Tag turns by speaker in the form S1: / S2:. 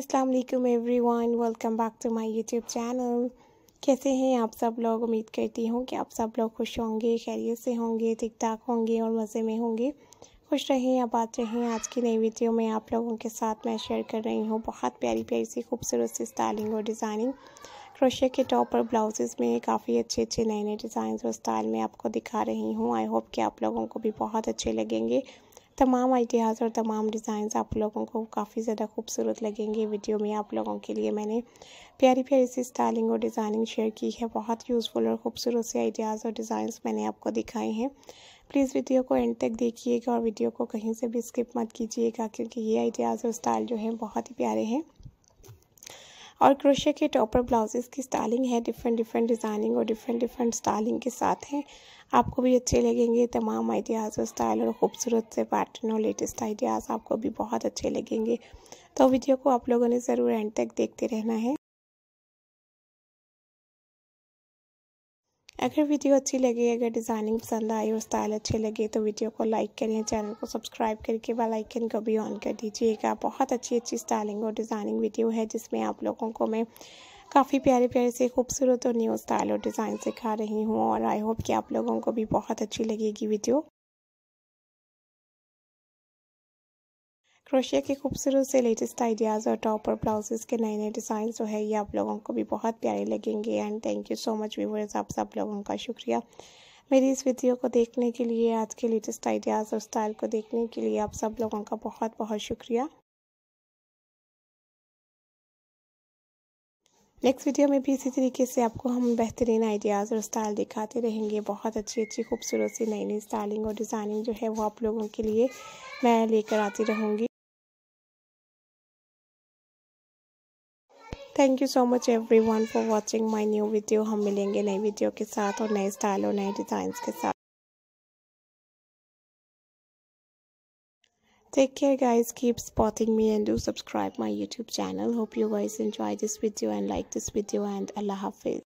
S1: अस्सलाम वालेकुम everyone welcome back to my YouTube channel कैसे हैं आप सब लोग उम्मीद करती हूँ कि आप सब लोग खुश होंगे खैरियत से होंगे ठीक ठाक होंगे और मज़े में होंगे खुश रहें बात रहें आज की नई वीडियो में आप लोगों के साथ मैं शेयर कर रही हूँ बहुत प्यारी प्यारी सी खूबसूरत सी स्टाइलिंग और डिज़ाइनिंग क्रोशिया के टॉप और ब्लाउजेज़ में काफ़ी अच्छे अच्छे नए नए डिज़ाइन और स्टाइल में आपको दिखा रही हूँ आई होप कि आप लोगों को भी बहुत अच्छे लगेंगे तमाम आइडियाज़ और तमाम डिज़ाइंस आप लोगों को काफ़ी ज़्यादा खूबसूरत लगेंगे वीडियो में आप लोगों के लिए मैंने प्यारी प्यारी सी स्टाइलिंग और डिज़ाइनिंग शेयर की है बहुत यूज़फुल और ख़ूबसूरत से आइडियाज़ और डिज़ाइंस मैंने आपको दिखाए हैं प्लीज़ वीडियो को एंड तक देखिएगा और वीडियो को कहीं से भी स्किप मत कीजिएगा क्योंकि ये आइडियाज़ और स्टाइल जो है बहुत ही प्यारे हैं और क्रोशे के टॉपर ब्लाउजेस की स्टाइलिंग है डिफरेंट डिफरेंट डिज़ाइनिंग और डिफरेंट डिफरेंट स्टाइलिंग के साथ हैं आपको भी अच्छे लगेंगे तमाम आइडियाज़ और स्टाइल और ख़ूबसूरत से पैटर्न और लेटेस्ट आइडियाज़ आपको भी बहुत अच्छे लगेंगे तो वीडियो को आप लोगों ने ज़रूर एंड तक देखते रहना है अगर वीडियो अच्छी लगी अगर डिज़ाइनिंग पसंद आई और स्टाइल अच्छे लगे तो वीडियो को लाइक करें चैनल को सब्सक्राइब करके बेल आइकन को भी ऑन कर दीजिएगा बहुत अच्छी अच्छी स्टाइलिंग और डिज़ाइनिंग वीडियो है जिसमें आप लोगों को मैं काफ़ी प्यारे प्यारे से खूबसूरत और न्यू स्टाइल और डिज़ाइन सिखा रही हूँ और आई होप कि आप लोगों को भी बहुत अच्छी लगेगी वीडियो क्रोशिया के खूबसूरत से लेटेस्ट आइडियाज़ और टॉप और ब्लाउजेज के नए नए डिज़ाइन जो है ये आप लोगों को भी बहुत प्यारे लगेंगे and thank you so much viewers आप सब लोगों का शुक्रिया मेरी इस वीडियो को देखने के लिए आज के लेटेस्ट आइडियाज़ और स्टाइल को देखने के लिए आप सब लोगों का बहुत बहुत शुक्रिया नेक्स्ट वीडियो में भी इसी तरीके से आपको हम बेहतरीन आइडियाज़ और स्टाइल दिखाते रहेंगे बहुत अच्छी अच्छी खूबसूरत सी नई नई स्टाइलिंग और डिज़ाइनिंग जो है वो आप लोगों के लिए मैं लेकर आती रहूँगी thank you so much everyone for watching my new video हम मिलेंगे नई वीडियो के साथ और नए स्टाइल और नए डिज़ाइंस के साथ Take care guys, keep spotting me and do subscribe my YouTube channel. Hope you guys enjoy this video and like this video and Allah Hafiz.